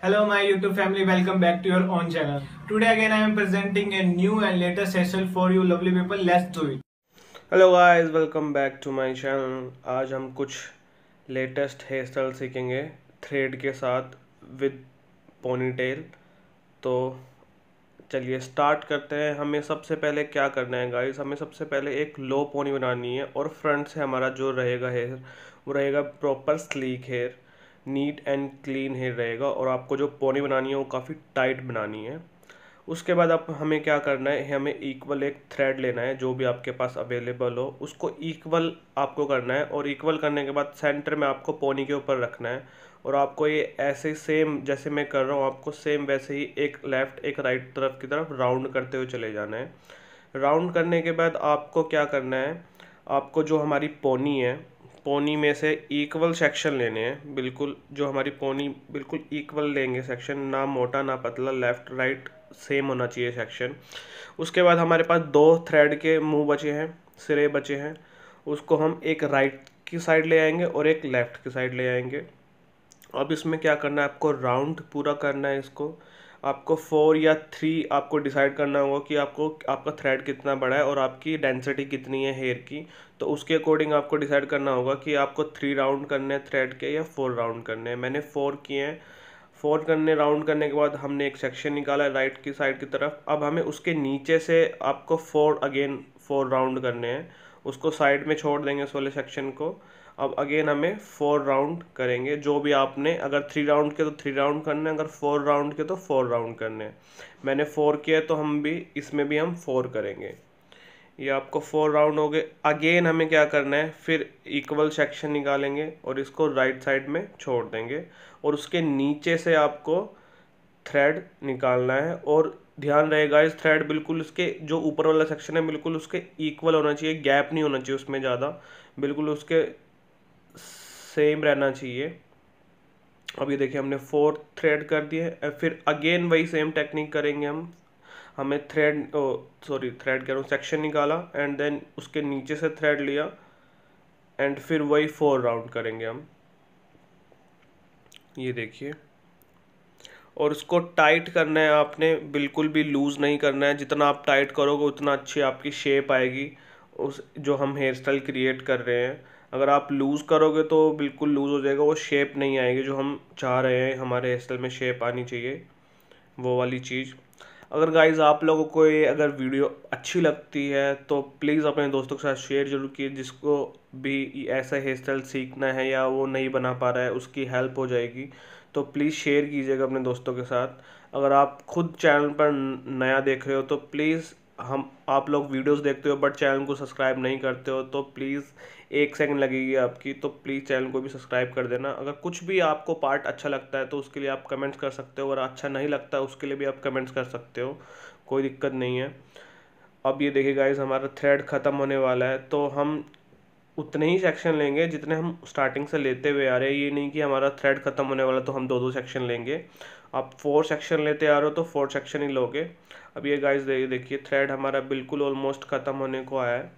Hello my YouTube family, welcome back to your own channel. Today again I am presenting a new and latest session for you lovely people. Let's do it. Hello guys, welcome back to my channel. आज हम कुछ latest hair style सीखेंगे thread के साथ with ponytail तो चलिए start करते हैं हमें सबसे पहले क्या करना है गाइस हमें सबसे पहले एक लो पोनी बनानी है और फ्रंट से हमारा जो रहेगा हेयर वो रहेगा proper sleek hair neat and clean hair रहेगा और आपको जो पोनी बनानी है वो काफ़ी टाइट बनानी है उसके बाद आप हमें क्या करना है हमें इक्वल एक थ्रेड लेना है जो भी आपके पास अवेलेबल हो उसको इक्वल आपको करना है और इक्वल करने के बाद सेंटर में आपको पोनी के ऊपर रखना है और आपको ये ऐसे सेम जैसे मैं कर रहा हूँ आपको सेम वैसे ही एक लेफ़्ट एक राइट तरफ की तरफ राउंड करते हुए चले जाना है राउंड करने के बाद आपको क्या करना है आपको जो हमारी पोनी है पोनी में से इक्वल सेक्शन लेने हैं बिल्कुल जो हमारी पोनी बिल्कुल इक्वल लेंगे सेक्शन ना मोटा ना पतला लेफ़्ट राइट सेम होना चाहिए सेक्शन उसके बाद हमारे पास दो थ्रेड के मुंह बचे हैं सिरे बचे हैं उसको हम एक राइट की साइड ले आएंगे और एक लेफ़्ट की साइड ले आएंगे अब इसमें क्या करना है आपको राउंड पूरा करना है इसको आपको फोर या थ्री आपको डिसाइड करना होगा कि आपको आपका थ्रेड कितना बड़ा है और आपकी डेंसिटी कितनी है हेयर की तो उसके अकॉर्डिंग आपको डिसाइड करना होगा कि आपको थ्री राउंड करने हैं थ्रेड के या फोर राउंड करने हैं मैंने फोर किए हैं फोर करने राउंड करने के बाद हमने एक सेक्शन निकाला है राइट की साइड की तरफ अब हमें उसके नीचे से आपको फोर अगेन फोर राउंड करने हैं उसको साइड में छोड़ देंगे इस वाले सेक्शन को अब अगेन हमें फोर राउंड करेंगे जो भी आपने अगर थ्री राउंड के तो थ्री राउंड करने अगर फोर राउंड के तो फोर राउंड करने हैं मैंने फोर किया तो हम भी इसमें भी हम फोर करेंगे ये आपको फोर राउंड हो गए अगेन हमें क्या करना है फिर इक्वल सेक्शन निकालेंगे और इसको राइट साइड में छोड़ देंगे और उसके नीचे से आपको थ्रेड निकालना है और ध्यान रहेगा इस थ्रेड बिल्कुल उसके जो ऊपर वाला सेक्शन है बिल्कुल उसके इक्वल होना चाहिए गैप नहीं होना चाहिए उसमें ज़्यादा बिल्कुल उसके सेम रहना चाहिए अब ये देखिए हमने फोर थ्रेड कर दिए फिर अगेन वही सेम टेक्निक करेंगे हम हमें थ्रेड सॉरी थ्रेड कह रहा हूँ सेक्शन निकाला एंड देन उसके नीचे से थ्रेड लिया एंड फिर वही फोर राउंड करेंगे हम ये देखिए और उसको टाइट करना है आपने बिल्कुल भी लूज़ नहीं करना है जितना आप टाइट करोगे उतना अच्छी आपकी शेप आएगी उस जो हम हेयर स्टाइल क्रिएट कर रहे हैं अगर आप लूज़ करोगे तो बिल्कुल लूज़ हो जाएगा वो शेप नहीं आएगी जो हम चाह रहे हैं हमारे हेयर स्टाइल में शेप आनी चाहिए वो वाली चीज़ अगर गाइज आप लोगों को ये अगर वीडियो अच्छी लगती है तो प्लीज़ अपने दोस्तों के साथ शेयर जरूर कीजिए जिसको भी ऐसा हेयर स्टाइल सीखना है या वो नहीं बना पा रहा है उसकी हेल्प हो जाएगी तो प्लीज़ शेयर कीजिएगा अपने दोस्तों के साथ अगर आप खुद चैनल पर नया देख रहे हो तो प्लीज़ हम आप लोग वीडियोस देखते हो बट चैनल को सब्सक्राइब नहीं करते हो तो प्लीज़ एक सेकंड लगेगी आपकी तो प्लीज़ चैनल को भी सब्सक्राइब कर देना अगर कुछ भी आपको पार्ट अच्छा लगता है तो उसके लिए आप कमेंट्स कर सकते हो और अच्छा नहीं लगता उसके लिए भी आप कमेंट्स कर सकते हो कोई दिक्कत नहीं है अब ये देखिए गाइज हमारा थ्रेड ख़त्म होने वाला है तो हम उतने ही सेक्शन लेंगे जितने हम स्टार्टिंग से लेते हुए आ रहे हैं ये नहीं कि हमारा थ्रेड ख़त्म होने वाला तो हम दो दो सेक्शन लेंगे आप फोर सेक्शन लेते आ रहे हो तो फोर सेक्शन ही लोगे अब ये गाइस देखिए थ्रेड हमारा बिल्कुल ऑलमोस्ट ख़त्म होने को आया है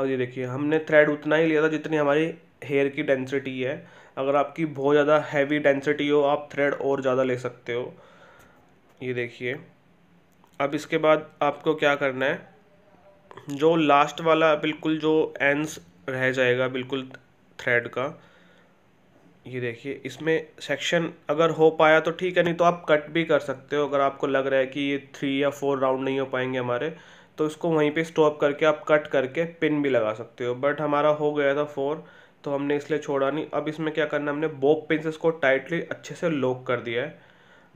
और ये देखिए हमने थ्रेड उतना ही लिया था जितनी हमारी हेयर की डेंसिटी है अगर आपकी बहुत ज़्यादा हैवी डेंसिटी हो आप थ्रेड और ज़्यादा ले सकते हो ये देखिए अब इसके बाद आपको क्या करना है जो लास्ट वाला बिल्कुल जो एंड्स रह जाएगा बिल्कुल थ्रेड का ये देखिए इसमें सेक्शन अगर हो पाया तो ठीक है नहीं तो आप कट भी कर सकते हो अगर आपको लग रहा है कि ये थ्री या फोर राउंड नहीं हो पाएंगे हमारे तो इसको वहीं पे स्टॉप करके आप कट करके पिन भी लगा सकते हो बट हमारा हो गया था फोर तो हमने इसलिए छोड़ा नहीं अब इसमें क्या करना हमने बोप पिन से इसको टाइटली अच्छे से लॉक कर दिया है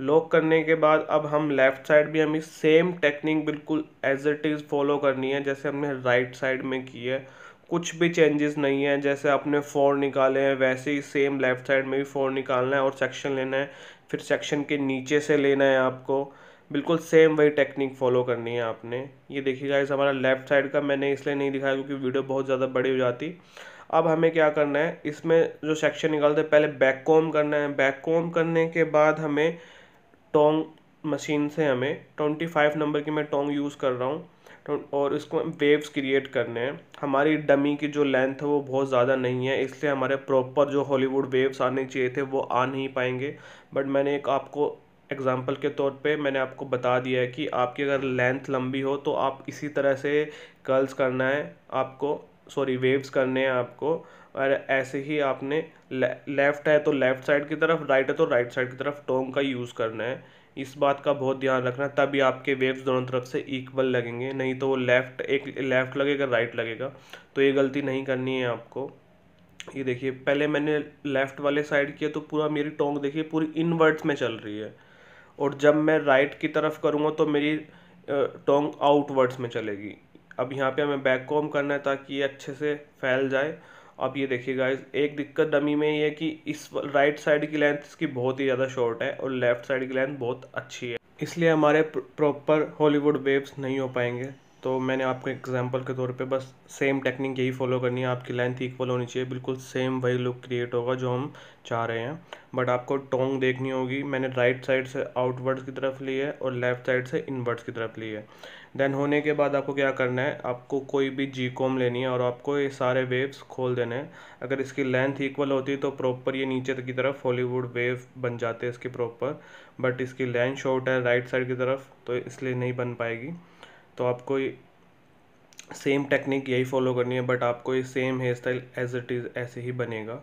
लॉक करने के बाद अब हम लेफ़्ट साइड भी हमें सेम टेक्निक बिल्कुल एज इट इज़ फॉलो करनी है जैसे हमने राइट साइड में की है कुछ भी चेंजेस नहीं है जैसे आपने फोर निकाले हैं वैसे ही सेम लेफ़्ट साइड में भी फोर निकालना है और सेक्शन लेना है फिर सेक्शन के नीचे से लेना है आपको बिल्कुल सेम वही टेक्निक फॉलो करनी है आपने ये देखिएगा इस हमारा लेफ़्ट साइड का मैंने इसलिए नहीं दिखाया क्योंकि वीडियो बहुत ज़्यादा बड़ी हो जाती अब हमें क्या करना है इसमें जो सेक्शन निकालते हैं पहले बैक कॉम करना है बैक कॉम करने के बाद हमें टोंग मशीन से हमें ट्वेंटी फाइव नंबर की मैं टोंग यूज़ कर रहा हूँ तो, और इसको हम वेव्स क्रिएट करने हैं हमारी डमी की जो लेंथ है वो बहुत ज़्यादा नहीं है इसलिए हमारे प्रॉपर जो हॉलीवुड वेव्स आने चाहिए थे वो आ नहीं पाएंगे बट मैंने एक आपको एग्ज़ाम्पल के तौर पे मैंने आपको बता दिया है कि आपकी अगर लेंथ लंबी हो तो आप इसी तरह से कर्ल्स करना है आपको सॉरी वेव्स करने हैं आपको और ऐसे ही आपने लेफ़्ट है तो लेफ़्ट साइड की तरफ राइट है तो राइट साइड की तरफ टोंग का यूज़ करना है इस बात का बहुत ध्यान रखना तभी आपके वेव्स दोनों तरफ से इक्वल लगेंगे नहीं तो वो लेफ़्ट एक लेफ़्ट लगेगा राइट लगेगा तो ये गलती नहीं करनी है आपको ये देखिए पहले मैंने लेफ़्ट वाले साइड किया तो पूरा मेरी टोंग देखिए पूरी इनवर्ड्स में चल रही है और जब मैं राइट की तरफ करूँगा तो मेरी टोंग आउटवर्ड्स में चलेगी अब यहाँ पे हमें बैक कॉम करना है ताकि ये अच्छे से फैल जाए आप ये देखिए गाइज एक दिक्कत डमी में ये है कि इस राइट साइड की लेंथ इसकी बहुत ही ज़्यादा शॉर्ट है और लेफ्ट साइड की लेंथ बहुत अच्छी है इसलिए हमारे प्रॉपर हॉलीवुड वेव्स नहीं हो पाएंगे तो मैंने आपको एग्जांपल के तौर पे बस सेम टेक्निक यही फॉलो करनी है आपकी लेंथ इक्वल होनी चाहिए बिल्कुल सेम वही लुक क्रिएट होगा जो हम चाह रहे हैं बट आपको टोंग देखनी होगी मैंने राइट साइड से आउटवर्ड्स की तरफ ली है और लेफ्ट साइड से इनवर्ड्स की तरफ ली है देन होने के बाद आपको क्या करना है आपको कोई भी जी कॉम लेनी है और आपको ये सारे वेव्स खोल देने हैं अगर इसकी लेंथ इक्वल होती तो प्रॉपर ये नीचे की तरफ हॉलीवुड वेव बन जाते इसके प्रॉपर बट इसकी लेंथ शॉर्ट है राइट साइड की तरफ तो इसलिए नहीं बन पाएगी तो आपको सेम टेक्निक यही फॉलो करनी है बट आपको ये same hair style as it is ऐसे ही बनेगा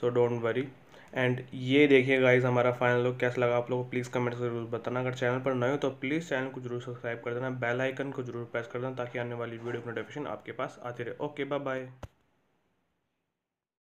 सो डोंट वरी एंड ये देखिए गाइज हमारा फाइनल लुक कैसा लगा आप लोगों को प्लीज़ कमेंट जरूर बताना अगर चैनल पर नए हो तो प्लीज़ चैनल को जरूर सब्सक्राइब कर देना बेल आइकन को जरूर प्रेस कर देना ताकि आने वाली वीडियो नोटिफिकेशन आपके पास आती रहे ओके बाय बाय